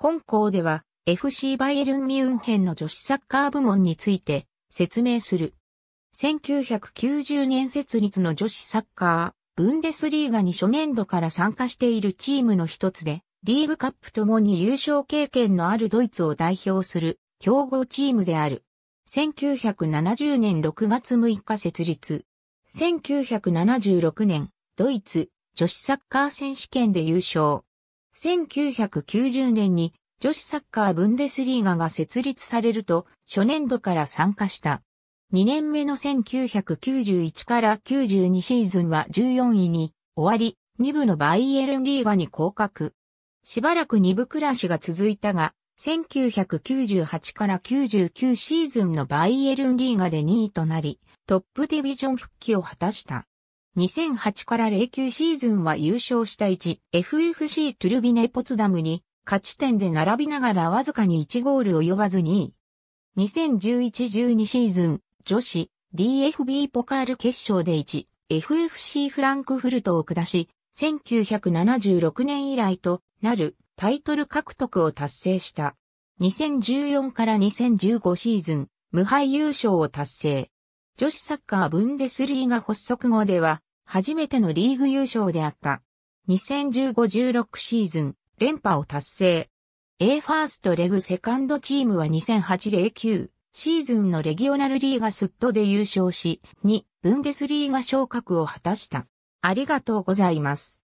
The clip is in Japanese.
本校では FC バイエルン・ミュンヘンの女子サッカー部門について説明する。1990年設立の女子サッカー、ブンデスリーガに初年度から参加しているチームの一つで、リーグカップともに優勝経験のあるドイツを代表する強豪チームである。1970年6月6日設立。1976年、ドイツ女子サッカー選手権で優勝。1990年に女子サッカーブンデスリーガが設立されると初年度から参加した。2年目の1991から92シーズンは14位に終わり、2部のバイエルンリーガに降格。しばらく2部暮らしが続いたが、1998から99シーズンのバイエルンリーガで2位となり、トップディビジョン復帰を果たした。2008から09シーズンは優勝した1、FFC トゥルビネポツダムに、勝ち点で並びながらわずかに1ゴール及ばず2位。2011-12シーズン、女子、DFB ポカール決勝で1、FFC フランクフルトを下し、1976年以来となるタイトル獲得を達成した。2014から2015シーズン、無敗優勝を達成。女子サッカーブンデスリーが発足後では、初めてのリーグ優勝であった。2015-16シーズン、連覇を達成。A ファーストレグセカンドチームは2008-09シーズンのレギオナルリーガスットで優勝し、2、ブンデスリーガ昇格を果たした。ありがとうございます。